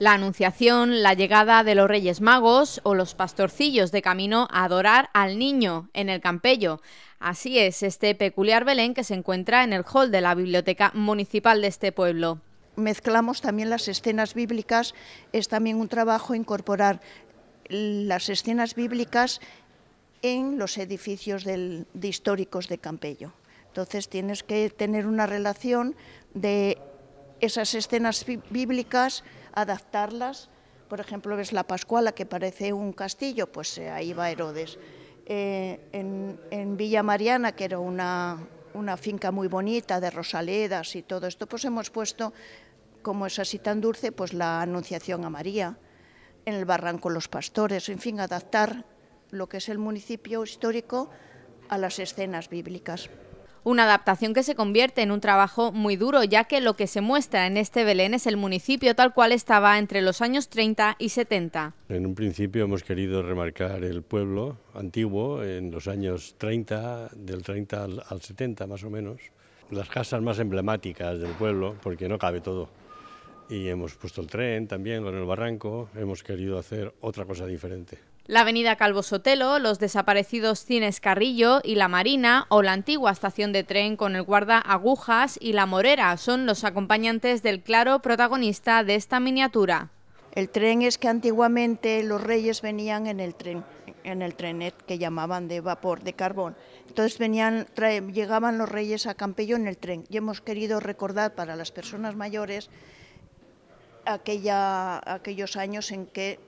la Anunciación, la llegada de los Reyes Magos o los pastorcillos de camino a adorar al niño en el Campello. Así es este peculiar Belén que se encuentra en el hall de la Biblioteca Municipal de este pueblo. Mezclamos también las escenas bíblicas, es también un trabajo incorporar las escenas bíblicas en los edificios históricos de Campello. Entonces tienes que tener una relación de esas escenas bíblicas adaptarlas. Por ejemplo, ves la Pascuala, que parece un castillo, pues eh, ahí va Herodes. Eh, en, Villa Mariana, que era una, una finca muy bonita de rosaledas y todo esto, pues hemos puesto, como es así tan dulce, pues la Anunciación a María, en el Barranco Los Pastores, en fin, adaptar lo que es el municipio histórico a las escenas bíblicas. Una adaptación que se convierte en un trabajo muy duro, ya que lo que se muestra en este Belén es el municipio tal cual estaba entre los años 30 y 70. En un principio hemos querido remarcar el pueblo antiguo en los años 30, del 30 al, 70 más o menos, las casas más emblemáticas del pueblo, porque no cabe todo. Y hemos puesto el tren también en el barranco, hemos querido hacer otra cosa diferente. La avenida Calvo Sotelo, los desaparecidos Cines Carrillo y La Marina o la antigua estación de tren con el guarda Agujas y La Morera son los acompañantes del claro protagonista de esta miniatura. El tren es que antiguamente los reyes venían en el tren, en el trenet que llamaban de vapor, de carbón. Entonces venían, llegaban los reyes a Campello en el tren y hemos querido recordar para las personas mayores aquella, aquellos años en que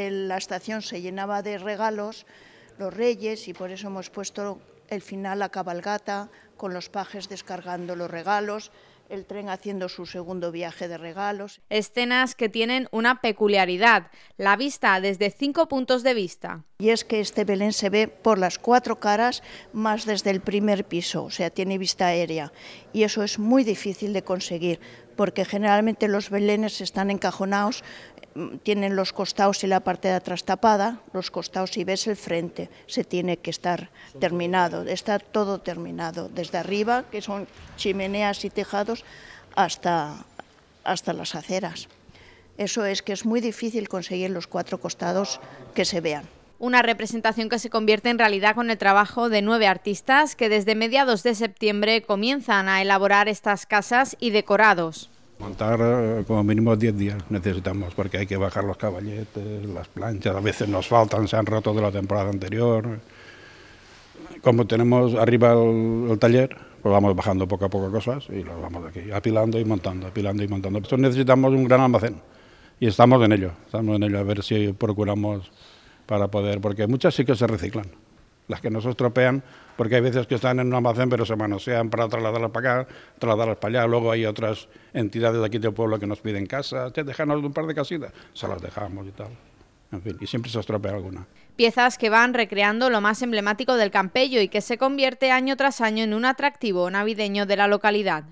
la estación se llenaba de regalos, los reyes, y por eso hemos puesto el final a cabalgata, con los pajes descargando los regalos, el tren haciendo su segundo viaje de regalos. Escenas que tienen una peculiaridad, la vista desde cinco puntos de vista. Y es que este Belén se ve por las cuatro caras más desde el primer piso, o sea, tiene vista aérea. Y eso es muy difícil de conseguir, porque generalmente los Belenes están encajonados tienen los costados y la parte de atrás tapada, los costados y ves el frente, se tiene que estar terminado, está todo terminado, desde arriba, que son chimeneas y tejados, hasta, hasta las aceras. Eso es que es muy difícil conseguir los cuatro costados que se vean. Una representación que se convierte en realidad con el trabajo de nueve artistas que desde mediados de septiembre comienzan a elaborar estas casas y decorados. Montar eh, como mínimo 10 días necesitamos porque hay que bajar los caballetes, las planchas, a veces nos faltan, se han roto de la temporada anterior. Como tenemos arriba el, taller, pues vamos bajando poco a poco cosas y las vamos aquí apilando y montando, apilando y montando. Entonces necesitamos un gran almacén y estamos en ello, estamos en ello a ver si procuramos para poder, porque muchas sí que se reciclan las que no se estropean, porque hay veces que están en un almacén pero se manosean para trasladarlas para acá, trasladarlas para allá, luego hay otras entidades de aquí del pueblo que nos piden casas, te un par de casitas, se las dejamos y tal. En fin, y siempre se estropea alguna. Piezas que van recreando lo más emblemático del Campello y que se convierte año tras año en un atractivo navideño de la localidad.